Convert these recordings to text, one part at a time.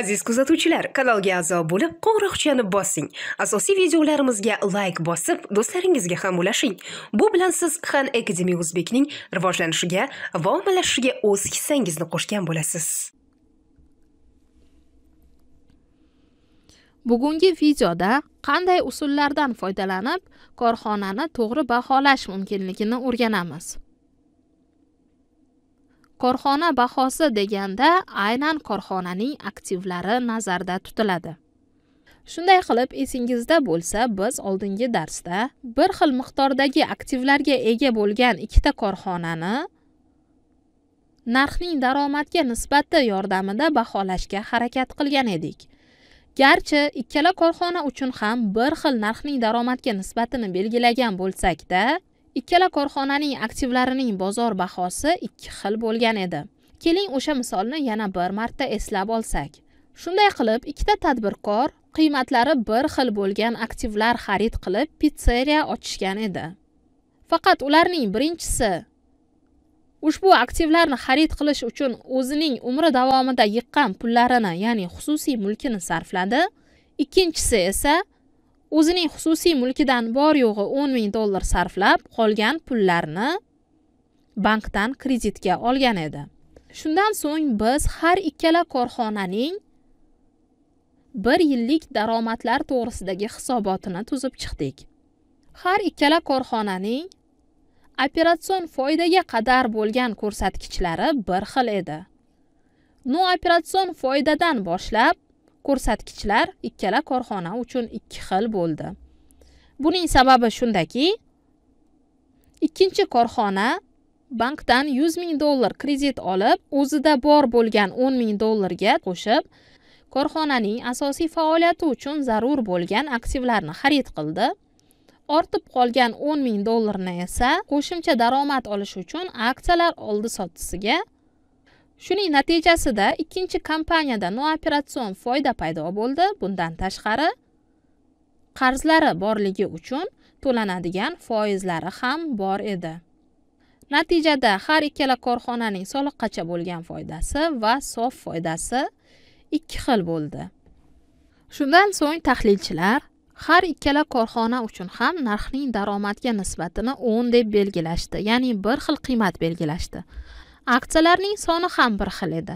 aziz kuzatuvchilar kanalga a'zo bo'lib qo'ng'iroqchani bossing asosiy videolarimizga layk bosib do'stlaringizga ham ulashing bu bilan siz han akademi o'zbekning rivojlanishiga va ommalashishiga o'z hissangizni qo'shgan bo'lasiz bugungi videoda qanday usullardan foydalanib korxonani to'g'ri baholash mumkinligini o'rganamiz korxona bahosi deganda aynan korxonaning aktivlari nazarda tutiladi shunday qilib esingizda bo'lsa biz oldingi darsda bir xil miqdordagi aktivlarga ega bo'lgan ikkita korxonani narxning daromadga nisbati yordamida baholashga harakat qilgan edik garchi ikkala korxona uchun ham bir xil narxning daromadga nisbatini belgilagan bo'lsakda ikkala korxonaning aktivlarining bozor bahosi ikki xil bo'lgan edi keling o'sha misolni yana bir marta eslab olsak shunday qilib ikkita tadbirkor qiymatlari bir xil bo'lgan aktivlar xarid qilib pitseriya ochishgan edi faqat ularning birinchisi ushbu aktivlarni xarid qilish uchun o'zining umri davomida yiqqan pullarini ya'ni xususiy mulkini sarfladi ikkinchisi esa o'zining xususiy mulkidan bor yo'g'i o'n ming dollar sarflab qolgan pullarni bankdan kreditga olgan edi shundan so'ng biz har ikkala korxonaning bir yillik daromadlar to'g'risidagi hisobotini tuzib chiqdik har ikkala korxonaning operatsion foydaga qadar bo'lgan ko'rsatkichlari bir xil edi operatsion foydadan boshlab ko'rsatkichlar ikkala korxona uchun ikki xil bo'ldi buning sababi shundaki ikkinchi korxona bankdan yuz ming dollar kredit olib o'zida bor bo'lgan o'n ming dollarga qo'shib korxonaning asosiy faoliyati uchun zarur bo'lgan aktivlarni xarid qildi ortib qolgan o'n ming dollarni esa qo'shimcha daromad olish uchun aksiyalar oldi sotdisiga shuning natijasida ikkinchi kompaniyada no operatsion foyda paydo bo'ldi bundan tashqari qarzlari borligi uchun to'lanadigan foizlari ham bor edi natijada har ikkala korxonaning soliqqacha bo'lgan foydasi va sof foydasi ikki xil bo'ldi shundan so'ng tahlilchilar har ikkala korxona uchun ham narxning daromadga nisbatini 10 deb belgilashdi ya'ni bir xil qiymat belgilashdi aksiyalarning soni ham bir xil edi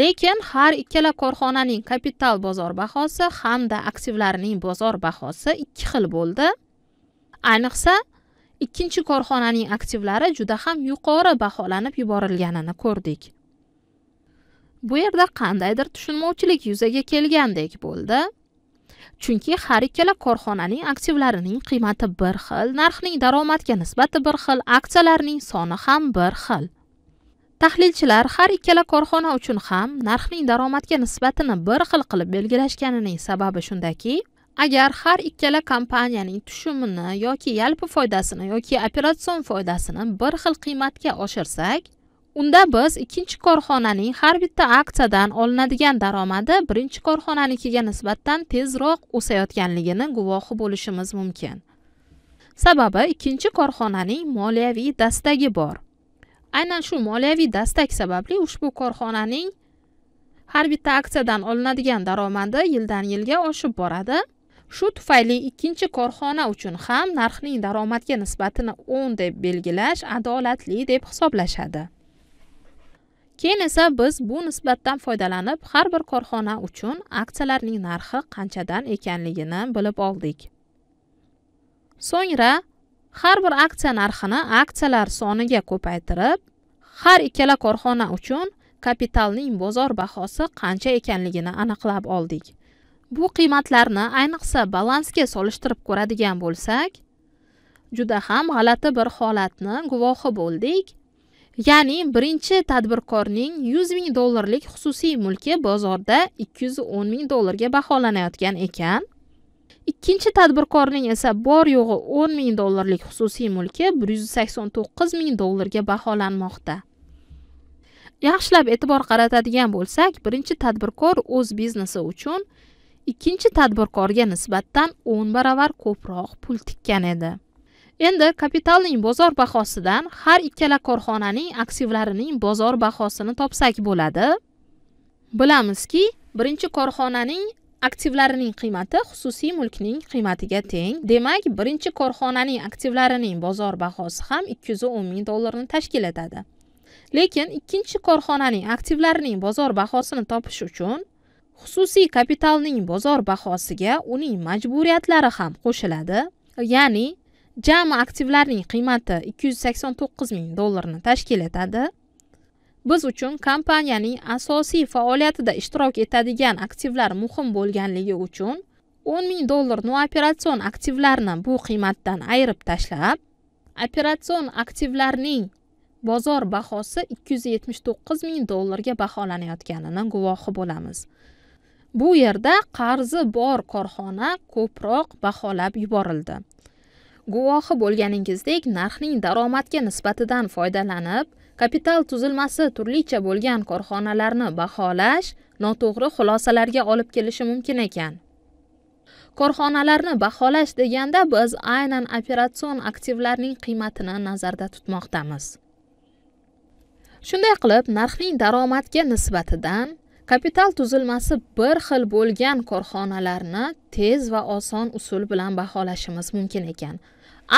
lekin har ikkala korxonaning kapital bozor bahosi hamda aktivlarning bozor bahosi ikki xil bo'ldi ayniqsa ikkinchi korxonaning aktivlari juda ham yuqori baholanib yuborilganini ko'rdik bu yerda qandaydir tushunmovchilik yuzaga kelgandek bo'ldi chunki har ikkala korxonaning aktivlarining qiymati bir xil narxning daromadga nisbati bir xil aksiyalarning soni ham bir xil tahlilchilar har ikkala korxona uchun ham narxning daromadga nisbatini bir xil qilib belgilashganining sababi shundaki agar har ikkala kompaniyaning tushumini yoki yalpi foydasini yoki operatsion foydasini bir xil qiymatga oshirsak unda biz ikkinchi korxonaning har bitta aksiyadan olinadigan daromadi birinchi korxonanikiga nisbatan tezroq o'sayotganligini guvohi bo'lishimiz mumkin sababi ikkinchi korxonaning moliyaviy dastagi bor aynan shu moliyaviy dastak sababli ushbu korxonaning har bitta aksiyadan olinadigan daromadi yildan yilga oshib boradi shu tufayli ikkinchi korxona uchun ham narxning daromadga nisbatini o'n deb belgilash adolatli deb hisoblashadi keyin esa biz bu nisbatdan foydalanib har bir korxona uchun aksiyalarning narxi qanchadan ekanligini bilib oldik so'ngra har bir aksiya narxini aksiyalar soniga ko'paytirib har ikkala korxona uchun kapitalning bozor bahosi qancha ekanligini aniqlab oldik bu qiymatlarni ayniqsa balansga solishtirib ko'radigan bo'lsak juda ham g'alati bir holatni guvohi bo'ldik ya'ni birinchi tadbirkorning 100 ming dollarlik xususiy mulki bozorda 210 ming dollarga baholanayotgan ekan ikkinchi tadbirkorning esa bor yo'g'i 10 ming dollarlik xususiy mulki 189 ming dollarga baholanmoqda yaxshilab e'tibor qaratadigan bo'lsak birinchi tadbirkor o'z biznesi uchun ikkinchi tadbirkorga nisbatan 10 baravar ko'proq pul tikkan edi endi kapitalning bozor bahosidan har ikkala korxonaning aktivlarining bozor bahosini topsak bo'ladi bilamizki birinchi korxonaning aktivlarining qiymati xususiy mulkning qiymatiga teng demak birinchi korxonaning aktivlarining bozor bahosi ham ikki yuz o'n ming dollarni tashkil etadi lekin ikkinchi korxonaning aktivlarining bozor bahosini topish uchun xususiy kapitalning bozor bahosiga uning majburiyatlari ham qo'shiladi ya'ni jami aktivlarning qiymati ikki yuz sakson to'qqiz ming dollarni tashkil etadi biz uchun kompaniyaning asosiy faoliyatida ishtirok etadigan aktivlar muhim bo'lganligi uchun 10 ming dollar operatsion aktivlarni bu qiymatdan ayirib tashlab operatsion aktivlarning bozor bahosi 279 ming dollarga baholanayotganini guvohi bo'lamiz bu yerda qarzi bor korxona ko'proq baholab yuborildi guvohi bo'lganingizdek narxning daromadga nisbatidan foydalanib kapital tuzilmasi turlicha bo'lgan korxonalarni baholash noto'g'ri xulosalarga olib kelishi mumkin ekan korxonalarni baholash deganda biz aynan operatsion aktivlarning qiymatini nazarda tutmoqdamiz shunday qilib narxning daromadga nisbatidan kapital tuzilmasi bir xil bo'lgan korxonalarni tez va oson usul bilan baholashimiz mumkin ekan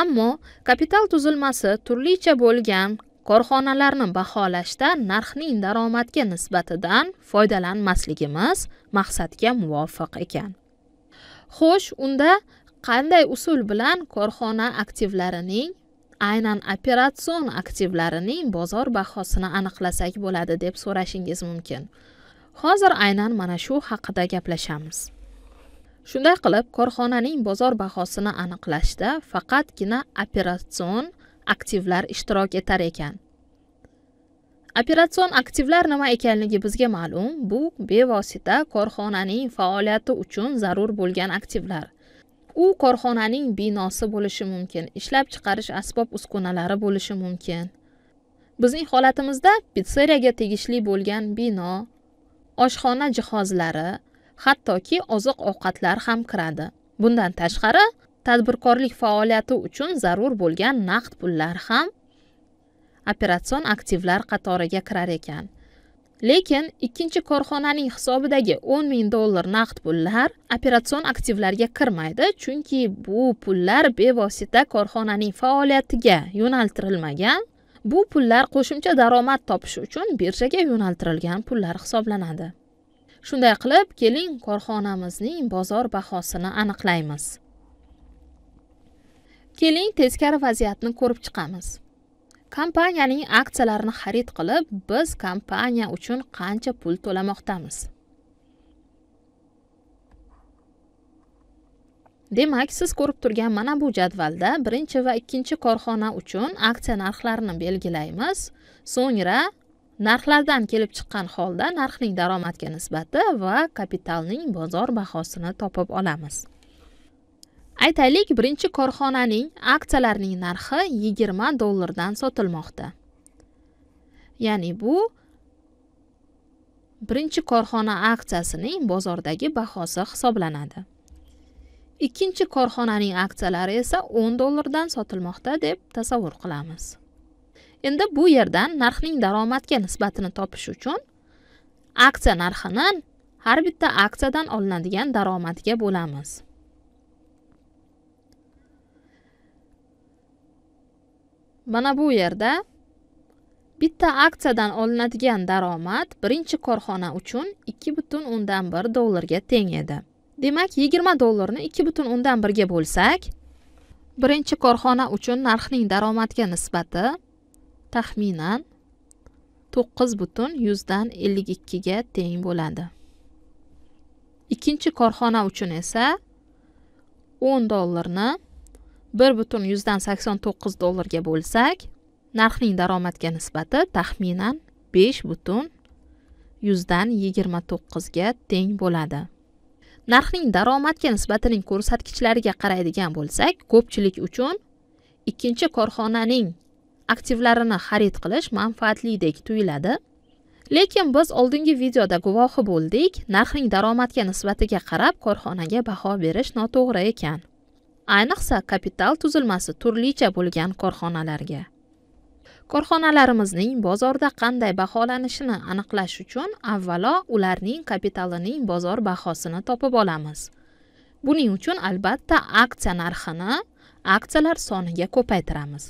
ammo kapital tuzilmasi turlicha bo'lgan korxonalarni baholashda narxning daromadga nisbatidan foydalanmasligimiz maqsadga muvofiq ekan xo'sh unda qanday usul bilan korxona aktivlarining aynan operatsion aktivlarining bozor bahosini aniqlasak bo'ladi deb so'rashingiz mumkin hozir aynan mana shu haqida gaplashamiz shunday qilib korxonaning bozor bahosini aniqlashda faqatgina operatsion aktivlar ishtirok etar ekan operatsion aktivlar nima ekanligi bizga ma'lum bu bevosita korxonaning faoliyati uchun zarur bo'lgan aktivlar u korxonaning binosi bo'lishi mumkin ishlab chiqarish asbob uskunalari bo'lishi mumkin bizning holatimizda pitseriyaga tegishli bo'lgan bino oshxona jihozlari hattoki oziq ovqatlar ham kiradi bundan tashqari tadbirkorlik faoliyati uchun zarur bo'lgan naqd pullar ham operatsion aktivlar qatoriga kirar ekan lekin ikkinchi korxonaning hisobidagi 10 ming dollar naqd pullar operatsion aktivlarga kirmaydi chunki bu pullar bevosita korxonaning faoliyatiga yo'naltirilmagan bu pullar qo'shimcha daromad topish uchun birjaga yo'naltirilgan pullar hisoblanadi shunday qilib keling korxonamizning bozor bahosini aniqlaymiz keling teskari vaziyatni ko'rib chiqamiz kompaniyaning aksiyalarini xarid qilib biz kompaniya uchun qancha pul to'lamoqdamiz demak siz ko'rib turgan mana bu jadvalda birinchi va ikkinchi korxona uchun aksiya narxlarini belgilaymiz so'ngra narxlardan kelib chiqqan holda narxning daromadga nisbati va kapitalning bozor bahosini topib olamiz aytaylik birinchi korxonaning aksiyalarining narxi 20 dollardan sotilmoqda ya'ni bu birinchi korxona aksiyasining bozordagi bahosi hisoblanadi ikkinchi korxonaning aksiyalari esa 10 dollardan sotilmoqda deb tasavvur qilamiz endi bu yerdan narxning daromadga nisbatini topish uchun aksiya narxini har bitta aksiyadan olinadigan daromadga bo'lamiz mana bu yerda bitta aksiyadan olinadigan daromad birinchi korxona uchun ikki butun o'ndan bir dollarga teng edi demak yigirma dollarni ikki butun o'ndan birga bo'lsak birinchi korxona uchun narxning daromadga nisbati taxminan 9 butun 100dan 52 ga teng bo'ladi. Ikkinchi korxona uchun esa 10 dollarni 1 butun 100dan 89 dollarga bo'lsak, narxning daromadga nisbati taxminan 5 butun 100dan 29 ga teng bo'ladi. Narxning daromadga nisbatining ko'rsatkichlariga qaraydigan bo'lsak, ko'pchilik uchun ikkinchi korxonaning aktivlarini xarid qilish manfaatlidek tuyuladi lekin biz oldingi videoda guvohi bo'ldik narxning daromadga nisbatiga qarab korxonaga baho berish noto'g'ri ekan ayniqsa kapital tuzilmasi turlicha bo'lgan korxonalarga korxonalarimizning bozorda qanday baholanishini aniqlash uchun avvalo ularning kapitalining bozor bahosini topib olamiz buning uchun albatta aksiya narxini aksiyalar soniga ko'paytiramiz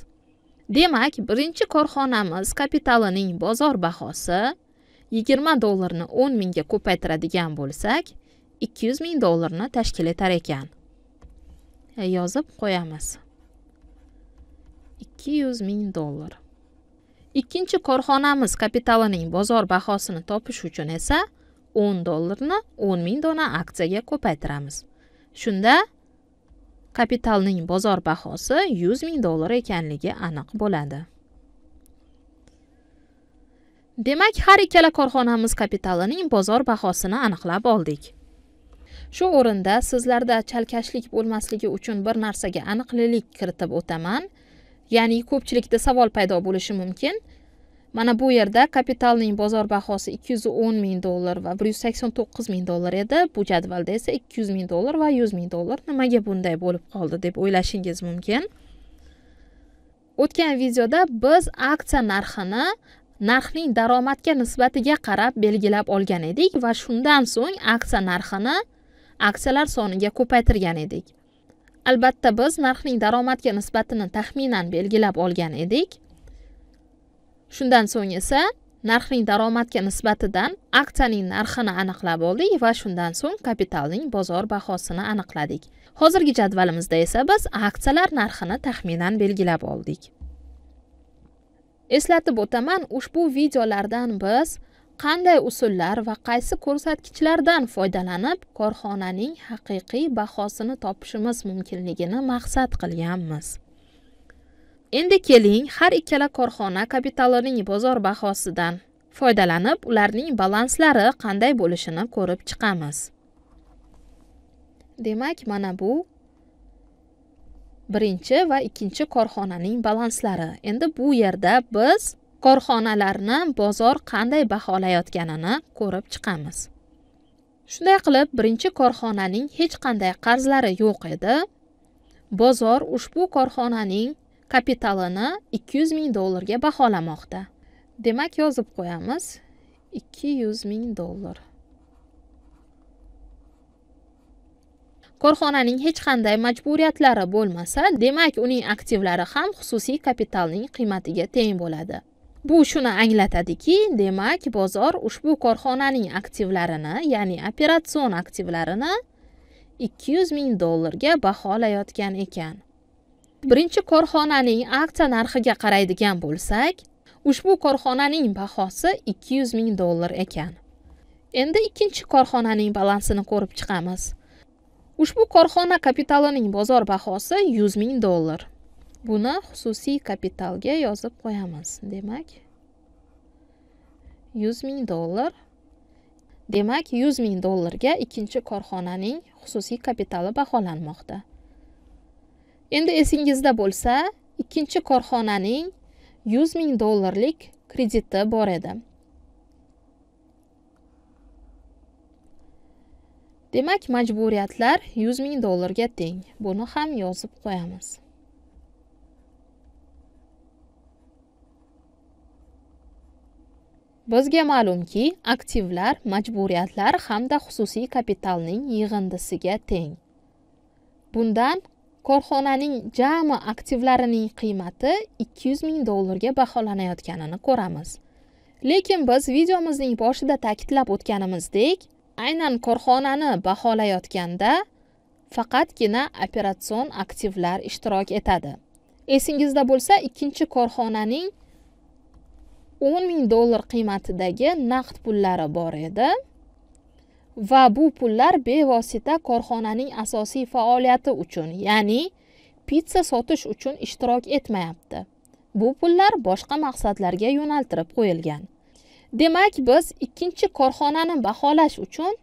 demak birinchi korxonamiz kapitalining bozor bahosi 20 dollarni 10 mingga ko'paytiradigan bo'lsak 200 ming dollarni tashkil etar ekan e, yozib qo'yamiz 200 ming dollar ikkinchi korxonamiz kapitalining bozor bahosini topish uchun esa 10 dollarni 10 ming dona aksiyaga ko'paytiramiz shunda kapitalning bozor bahosi 100 ming dollar ekanligi aniq bo'ladi demak har ikkala korxonamiz kapitalining bozor bahosini aniqlab oldik shu o'rinda sizlarda chalkashlik bo'lmasligi uchun bir narsaga aniqlik kiritib o'taman ya'ni ko'pchilikda savol paydo bo'lishi mumkin mana bu yerda kapitalning bozor bahosi 210 ming dollar va 189 ming dollar edi bu jadvalda esa 200 ming dollar va 100 ming dollar nimaga bunday bo'lib qoldi deb o'ylashingiz mumkin o'tgan videoda biz aksiya narxini narxning daromadga nisbatiga qarab belgilab olgan edik va shundan so'ng aksiya narxini aksiyalar soniga ko'paytirgan edik albatta biz narxning daromadga nisbatini taxminan belgilab olgan edik shundan so'ng esa narxning daromadga nisbatidan aksiyaning narxini aniqlab oldik va shundan so'ng kapitalning bozor bahosini aniqladik hozirgi jadvalimizda esa biz aksiyalar narxini taxminan belgilab oldik eslatib o'taman ushbu videolardan biz qanday usullar va qaysi ko'rsatkichlardan foydalanib korxonaning haqiqiy bahosini topishimiz mumkinligini maqsad qilganmiz endi keling har ikkala korxona kapitalining bozor bahosidan foydalanib ularning balanslari qanday bo'lishini ko'rib chiqamiz demak mana bu birinchi va ikkinchi korxonaning balanslari endi bu yerda biz korxonalarni bozor qanday baholayotganini ko'rib chiqamiz shunday qilib birinchi korxonaning hech qanday qarzlari yo'q edi bozor ushbu korxonaning kapitalini 200 ming dollarga baholamoqda demak yozib qo'yamiz 200 ming dollar korxonaning hech qanday majburiyatlari bo'lmasa demak uning aktivlari ham xususiy kapitalning qiymatiga teng bo'ladi bu shuni anglatadiki demak bozor ushbu korxonaning aktivlarini ya'ni operatsion aktivlarini 200 ming dollarga baholayotgan ekan birinchi korxonaning aksiya narxiga qaraydigan bo'lsak ushbu korxonaning bahosi 200 ming dollar ekan endi ikkinchi korxonaning balansini ko'rib chiqamiz ushbu korxona kapitalining bozor bahosi 100 ming dollar buni xususiy kapitalga yozib qo'yamiz demak 100 ming dollar demak 100 ming dollarga ikkinchi korxonaning xususiy kapitali baholanmoqda endi esingizda bo'lsa ikkinchi korxonaning yuz ming dollarlik krediti bor edi demak majburiyatlar yuz ming dollarga teng buni ham yozib qo'yamiz bizga ma'lumki aktivlar majburiyatlar hamda xususiy kapitalning yig'indisiga teng bundan korxonaning jami aktivlarining qiymati 200 ming dollarga baholanayotganini ko'ramiz lekin biz videomizning boshida ta'kidlab o'tganimizdek aynan korxonani baholayotganda faqatgina operatsion aktivlar ishtirok etadi esingizda bo'lsa ikkinchi korxonaning 10 ming dollar qiymatidagi naqd pullari bor edi va bu pullar bevosita korxonaning asosiy faoliyati uchun ya'ni pitsa sotish uchun ishtirok etmayapti bu pullar boshqa maqsadlarga yo'naltirib qo'yilgan demak biz ikkinchi korxonani baholash uchun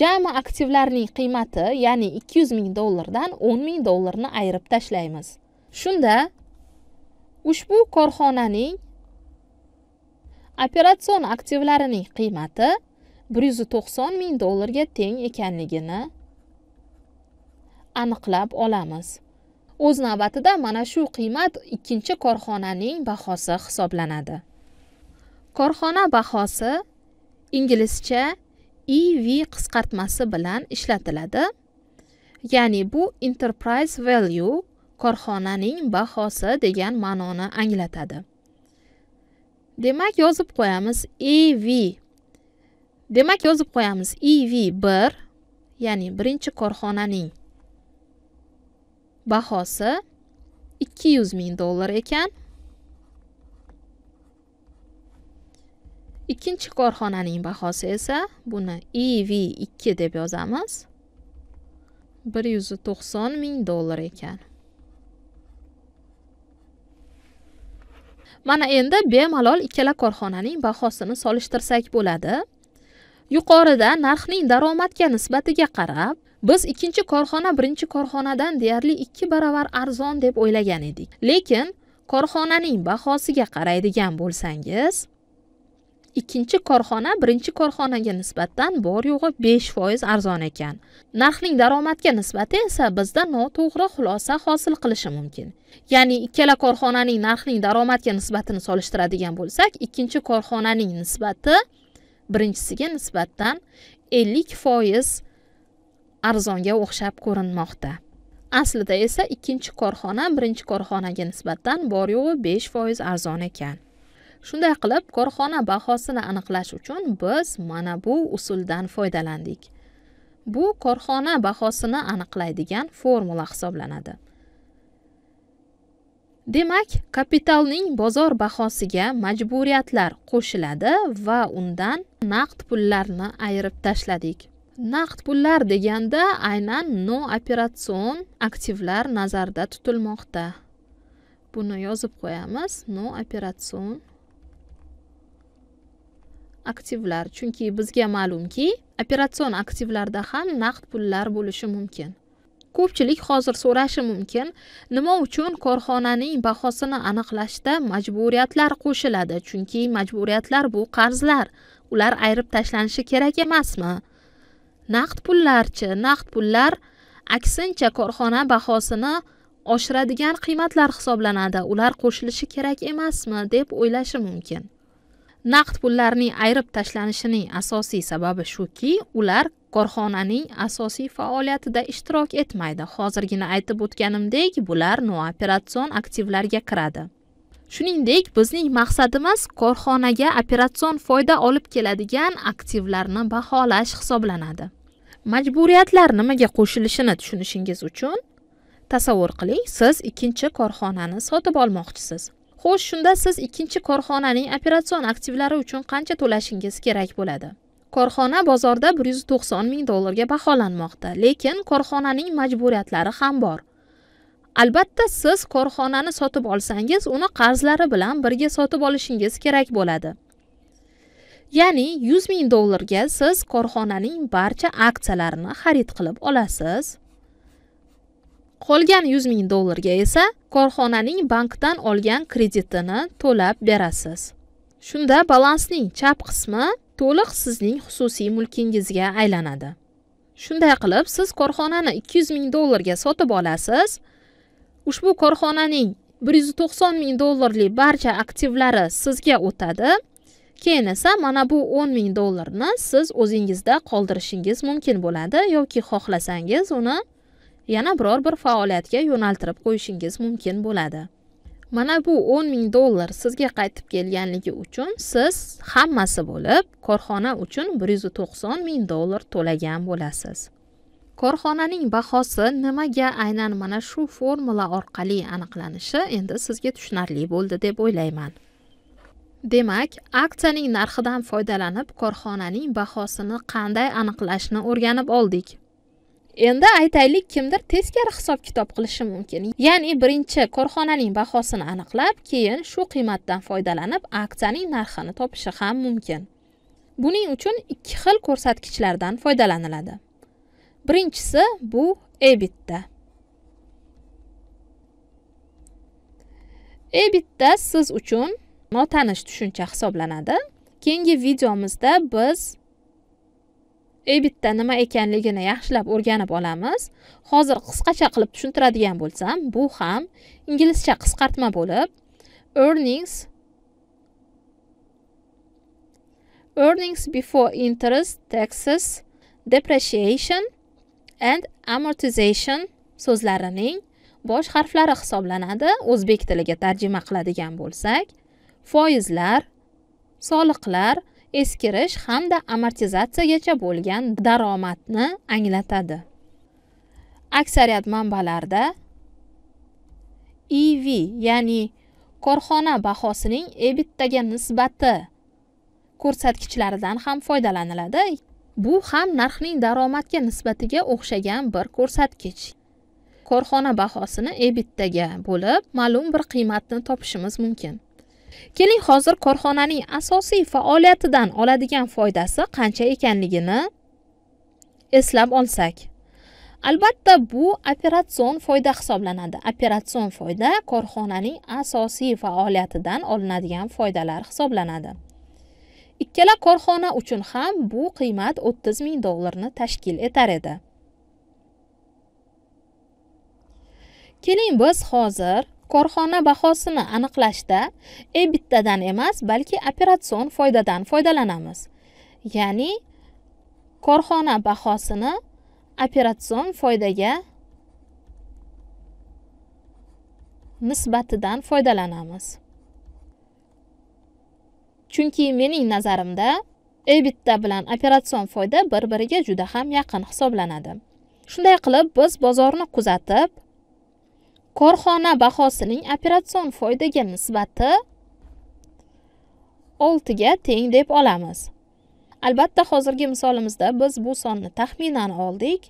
jami aktivlarning qiymati ya'ni 200 ming dollardan 10 ming dollarni ayirib tashlaymiz shunda ushbu korxonaning operatsion aktivlarining qiymati bir yuz to'qson ming dollarga teng ekanligini aniqlab olamiz o'z navbatida mana shu qiymat ikkinchi korxonaning bahosi hisoblanadi korxona bahosi inglizcha ev qisqartmasi bilan ishlatiladi ya'ni bu enterprise value korxonaning bahosi degan ma'noni anglatadi demak yozib qo'yamiz ev demak yozib qo'yamiz iv bir ya'ni birinchi korxonaning bahosi 200 ming dollar ekan ikkinchi korxonaning bahosi esa buni iv2 deb yozamiz 190 ming dollar ekan mana endi bemalol ikkala korxonaning bahosini solishtirsak bo'ladi yuqorida narxning daromadga nisbatiga qarab biz ikkinchi korxona birinchi korxonadan deyarli 2 baravar arzon deb o'ylagan edik lekin korxonaning bahosiga qaraydigan bo'lsangiz ikkinchi korxona birinchi korxonaga nisbatan bor yo'g'i 5% arzon ekan narxning daromadga nisbati esa bizda noto'g'ri xulosa hosil qilishi mumkin ya'ni ikkala korxonaning narxning daromadga nisbatini solishtiradigan bo'lsak ikkinchi korxonaning nisbati birinchisiga nisbatan 50 foiz arzonga o'xshab ko'rinmoqda aslida esa ikkinchi korxona birinchi korxonaga nisbatan bor yo'g'i 5 foiz arzon ekan shunday qilib korxona bahosini aniqlash uchun biz mana bu usuldan foydalandik bu korxona bahosini aniqlaydigan formula hisoblanadi demak kapitalning bozor bahosiga majburiyatlar qo'shiladi va undan naqd pullarni ayirib tashladik naqd pullar deganda aynan nooperatsion aktivlar nazarda tutilmoqda buni yozib qo'yamiz nooperatsion aktivlar chunki bizga ma'lumki operatsion aktivlarda ham naqd pullar bo'lishi mumkin ko'pchilik hozir so'rashi mumkin nima uchun korxonaning bahosini aniqlashda majburiyatlar qo'shiladi chunki majburiyatlar bu qarzlar ular ayirib tashlanishi kerak emasmi naqd pullarchi naqd pullar aksincha korxona bahosini oshiradigan qiymatlar hisoblanadi ular qo'shilishi kerak emasmi deb o'ylashi mumkin naqd pullarning ayirib tashlanishining asosiy sababi shuki ular korxonaning asosiy faoliyatida ishtirok etmaydi hozirgina aytib o'tganimdek bular nooperatsion aktivlarga kiradi shuningdek bizning maqsadimiz korxonaga operatsion foyda olib keladigan aktivlarni baholash hisoblanadi majburiyatlar nimaga qo'shilishini tushunishingiz uchun tasavvur qiling siz ikkinchi korxonani sotib olmoqchisiz xo'sh shunda siz ikkinchi korxonaning operatsion aktivlari uchun qancha to'lashingiz kerak bo'ladi korxona bozorda bir yuz to'qson ming dollarga baholanmoqda lekin korxonaning majburiyatlari ham bor albatta siz korxonani sotib olsangiz uni qarzlari bilan birga sotib olishingiz kerak bo'ladi ya'ni yuz ming dollarga siz korxonaning barcha aksiyalarini xarid qilib olasiz qolgan yuz ming dollarga esa korxonaning bankdan olgan kreditini to'lab berasiz shunda balansning chap qismi to'liq sizning xususiy mulkingizga aylanadi shunday qilib siz korxonani 200 ming dollarga sotib olasiz ushbu korxonaning 190 ming dollarlik barcha aktivlari sizga o'tadi keyin esa mana bu 10 ming dollarni siz o'zingizda qoldirishingiz mumkin bo'ladi yoki xohlasangiz uni yana biror bir faoliyatga yo'naltirib qo'yishingiz mumkin bo'ladi mana bu 10 ming dollar sizga qaytib kelganligi uchun siz hammasi bo'lib korxona uchun 190 ming dollar to'lagan bo'lasiz korxonaning bahosi nimaga aynan mana shu formula orqali aniqlanishi endi sizga tushunarli bo'ldi deb o'ylayman demak aksiyaning narxidan foydalanib korxonaning bahosini qanday aniqlashni o'rganib oldik endi aytaylik kimdir teskari hisob kitob qilishi mumkin ya'ni birinchi korxonaning bahosini aniqlab keyin shu qiymatdan foydalanib aksiyaning narxini topishi ham mumkin buning uchun ikki xil ko'rsatkichlardan foydalaniladi birinchisi bu ebitda ebitda siz uchun notanish tushuncha hisoblanadi keyingi videomizda biz ebitda nima ekanligini yaxshilab o'rganib olamiz hozir qisqacha qilib tushuntiradigan bo'lsam bu ham inglizcha qisqartma bo'lib earnings earnings before interest taxes depreciation and amortization so'zlarining bosh harflari hisoblanadi o'zbek tiliga tarjima qiladigan bo'lsak foizlar soliqlar eskirish hamda amortizatsiyagacha bo'lgan daromadni anglatadi aksariyat manbalarda ev ya'ni korxona bahosining ebittaga nisbati ko'rsatkichlaridan ham foydalaniladi bu ham narxning daromadga nisbatiga o'xshagan bir ko'rsatkich korxona bahosini ebittaga bo'lib ma'lum bir qiymatni topishimiz mumkin keling hozir korxonaning asosiy faoliyatidan oladigan foydasi qancha ekanligini eslab olsak albatta bu operatsion foyda hisoblanadi operatsion foyda korxonaning asosiy faoliyatidan olinadigan foydalar hisoblanadi ikkala korxona uchun ham bu qiymat 30 ming dollarni tashkil etar edi keling biz hozir korxona bahosini aniqlashda e, bittadan emas balki operatsion foydadan foydalanamiz ya'ni korxona bahosini operatsion foydaga nisbatidan foydalanamiz chunki mening nazarimda ebitta bilan operatsion foyda bir biriga juda ham yaqin hisoblanadi shunday qilib biz bozorni kuzatib korxona bahosining operatsion foydaga nisbati 6 ga teng deb olamiz albatta hozirgi misolimizda biz bu sonni taxminan oldik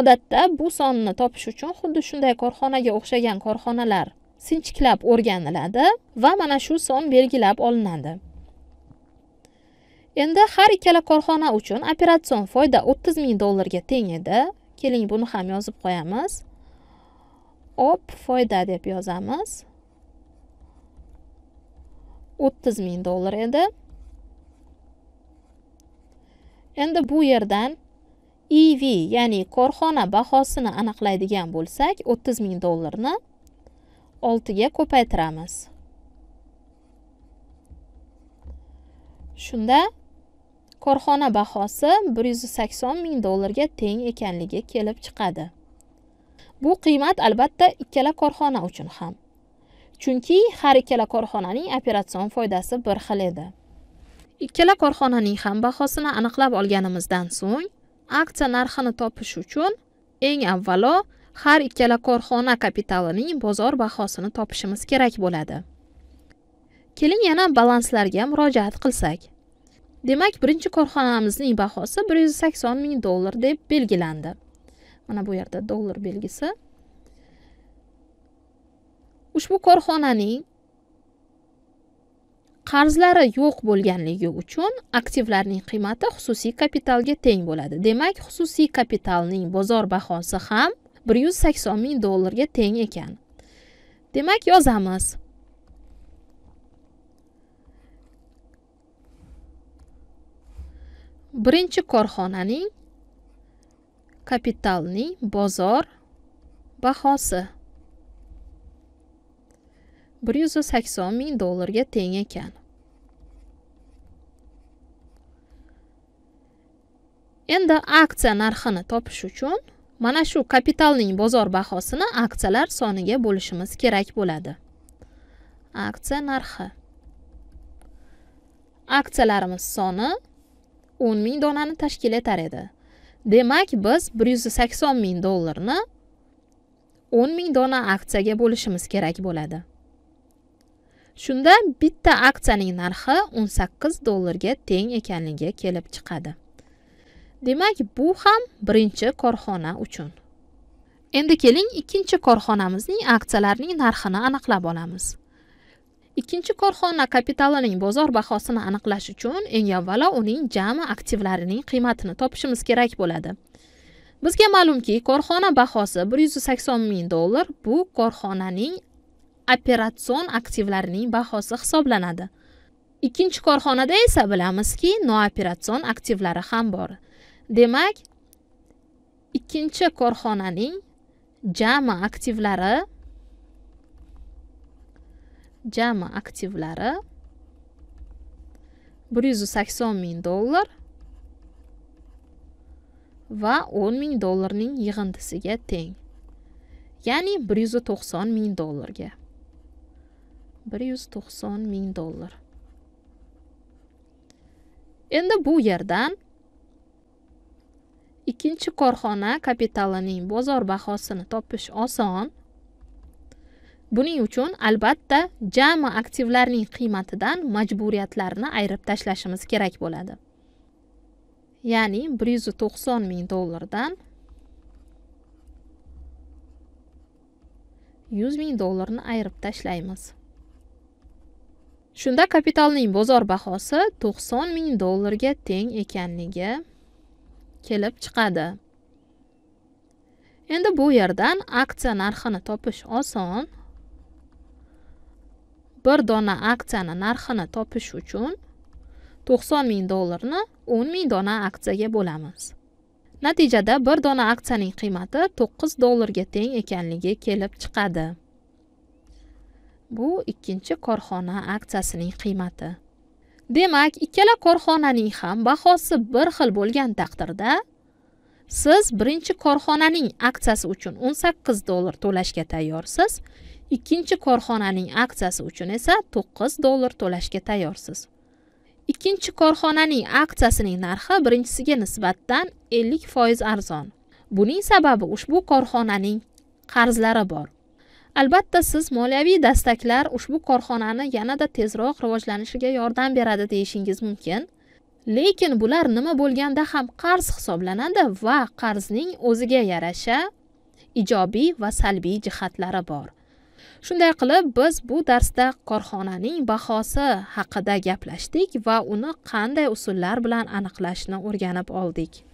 odatda bu sonni topish uchun xuddi shunday korxonaga o'xshagan korxonalar sinchiklab o'rganiladi va mana shu son belgilab olinadi endi har ikkala korxona uchun operatsion foyda 30 ming dollarga teng edi keling buni ham yozib qo'yamiz op foyda deb yozamiz 30 ming dollar edi endi bu yerdan ev ya'ni korxona bahosini aniqlaydigan bo'lsak 30 ming dollarni 6 ga ko'paytiramiz shunda korxona bahosi 180 ming dollarga teng ekanligi kelib chiqadi bu qiymat albatta ikkala korxona uchun ham chunki har ikkala korxonaning operatsion foydasi bir xil edi ikkala korxonaning ham bahosini aniqlab olganimizdan so'ng aksiya narxini topish uchun eng avvalo har ikkala korxona kapitalining bozor bahosini topishimiz kerak bo'ladi keling yana balanslarga murojaat qilsak demak birinchi korxonamizning bahosi bir yuz sakson ming dollar deb belgilandi mana bu yerda dollar belgisi ushbu korxonaning qarzlari yo'q bo'lganligi uchun aktivlarning qiymati xususiy kapitalga teng bo'ladi demak xususiy kapitalning bozor bahosi ham bir yuz sakson ming dollarga teng ekan demak yozamiz birinchi korxonaning kapitalning bozor bahosi bir yuz sakson ming dollarga teng ekan endi aksiya narxini topish uchun mana shu kapitalning bozor bahosini aksiyalar soniga bo'lishimiz kerak bo'ladi aksiya narxi aksiyalarimiz soni o'n ming donani tashkil etar edi demak biz 180 000 ming dollarni 10 ming dona aksiyaga bo'lishimiz kerak bo'ladi shunda bitta aksiyaning narxi 18 dollarga teng ekanligi kelib chiqadi demak bu ham birinchi korxona uchun endi keling ikkinchi korxonamizning aksiyalarining narxini aniqlab olamiz ikkinchi korxona kapitalining bozor bahosini aniqlash uchun eng avvalo uning jami aktivlarining qiymatini topishimiz kerak bo'ladi bizga ma'lumki korxona bahosi 180 ming dollar bu korxonaning operatsion aktivlarining bahosi hisoblanadi ikkinchi korxonada esa bilamizki nooperatsion aktivlari ham bor demak ikkinchi korxonaning jami aktivlari jami aktivlari bir yuz sakson ming dollar va o'n ming dollarning yig'indisiga teng ya'ni bir yuz to'qson ming dollarga bir yuz to'qson ming dollar endi bu yerdan ikkinchi korxona kapitalining bozor bahosini topish oson buning uchun albatta jami aktivlarning qiymatidan majburiyatlarni ayirib tashlashimiz kerak bo'ladi ya'ni bir yuz to'qson ming dollardan yuz ming dollarni ayirib tashlaymiz shunda kapitalning bozor bahosi to'qson ming dollarga teng ekanligi kelib chiqadi endi bu yerdan aksiya narxini topish oson bir dona aksiyani narxini topish uchun 90 ming dollarni 10 ming dona aksiyaga bo'lamiz natijada bir dona aksiyaning qiymati 9 dollarga teng ekanligi kelib chiqadi bu ikkinchi korxona aksiyasining qiymati demak ikkala korxonaning ham bahosi bir xil bo'lgan taqdirda siz birinchi korxonaning aksiyasi uchun 18 dollar to'lashga tayyorsiz ikkinchi korxonaning aksiyasi uchun esa 9 dollar to'lashga tayyorsiz ikkinchi korxonaning aksiyasining narxi birinchisiga nisbatan 50 arzon buning sababi ushbu korxonaning qarzlari bor albatta siz moliyaviy dastaklar ushbu korxonani yanada tezroq rivojlanishiga yordam beradi deyishingiz mumkin lekin bular nima bo'lganda ham qarz hisoblanadi va qarzning o'ziga yarasha ijobiy va salbiy jihatlari bor shunday qilib biz bu darsda korxonaning bahosi haqida gaplashdik va uni qanday usullar bilan aniqlashni o'rganib oldik